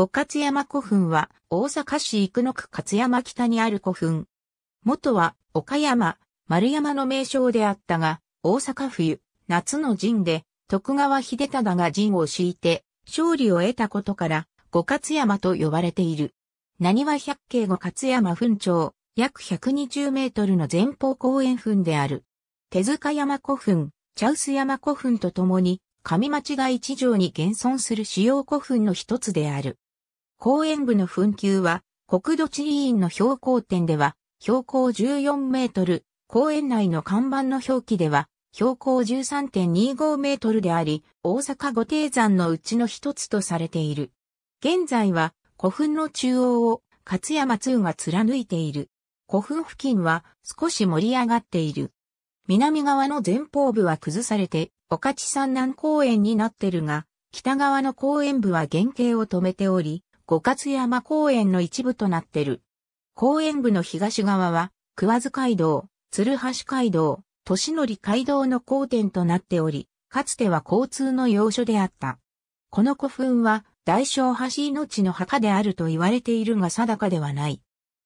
五勝山古墳は大阪市生野区勝山北にある古墳。元は岡山、丸山の名称であったが、大阪冬、夏の陣で徳川秀忠が陣を敷いて勝利を得たことから五勝山と呼ばれている。何は百景五勝山墳長、約120メートルの前方公園墳である。手塚山古墳、茶臼山古墳と共に上町が一条に現存する主要古墳の一つである。公園部の墳丘は、国土地理院の標高点では、標高14メートル、公園内の看板の表記では、標高13.25メートルであり、大阪御定山のうちの一つとされている。現在は、古墳の中央を、勝山通が貫いている。古墳付近は少し盛り上がっている。南側の前方部は崩されて、御徒山南公園になってるが、北側の公園部は原型を止めており、五月山公園の一部となってる。公園部の東側は、桑津街道、鶴橋街道、年乗街道の交点となっており、かつては交通の要所であった。この古墳は、大小橋命の墓であると言われているが定かではない。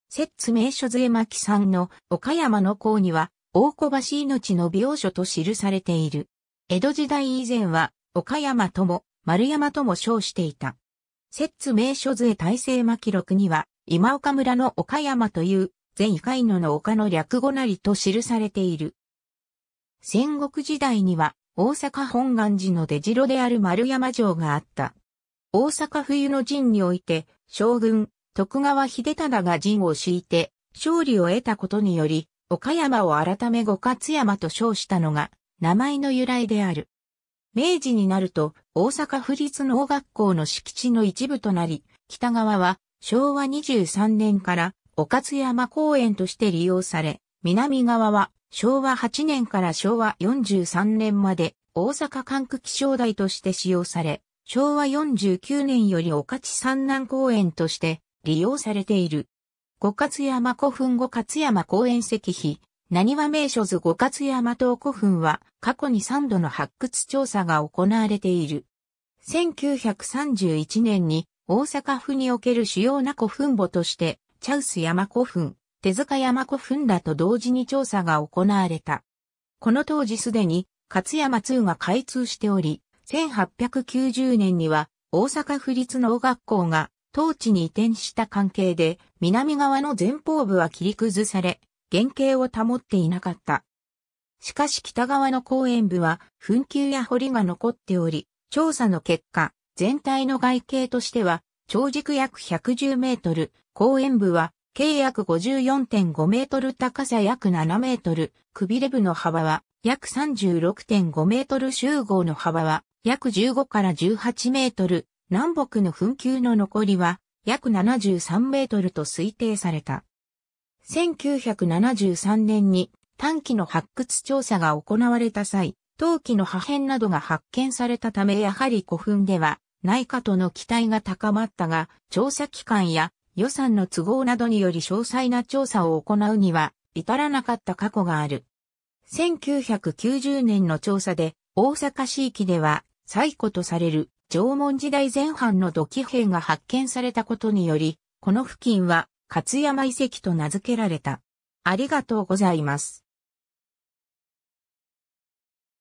摂名所杖巻さんの岡山の項には、大小橋命の病所と記されている。江戸時代以前は、岡山とも、丸山とも称していた。摂津名所図へ大成巻録には、今岡村の岡山という、前カイノの丘の略語なりと記されている。戦国時代には、大阪本願寺の出城である丸山城があった。大阪冬の陣において、将軍、徳川秀忠が陣を敷いて、勝利を得たことにより、岡山を改め五勝山と称したのが、名前の由来である。明治になると大阪府立農学校の敷地の一部となり、北側は昭和23年からお勝山公園として利用され、南側は昭和8年から昭和43年まで大阪管区気象台として使用され、昭和49年よりお勝三南公園として利用されている。五勝山古墳五勝山公園石碑、何は名所図五月山東古墳は過去に3度の発掘調査が行われている。1931年に大阪府における主要な古墳墓として、チャウス山古墳、手塚山古墳らと同時に調査が行われた。この当時すでに勝山2が開通しており、1890年には大阪府立農学校が当地に移転した関係で南側の前方部は切り崩され、原型を保っていなかった。しかし北側の公園部は紛糾や堀が残っており、調査の結果、全体の外形としては、長軸約110メートル、公園部は計約54.5メートル高さ約7メートル、くびれ部の幅は約36.5メートル集合の幅は約15から18メートル、南北の紛糾の残りは約73メートルと推定された。1973年に短期の発掘調査が行われた際、陶器の破片などが発見されたためやはり古墳ではないかとの期待が高まったが、調査機関や予算の都合などにより詳細な調査を行うには至らなかった過去がある。1990年の調査で大阪市域では最古とされる縄文時代前半の土器兵が発見されたことにより、この付近は勝山遺跡と名付けられた。ありがとうございます。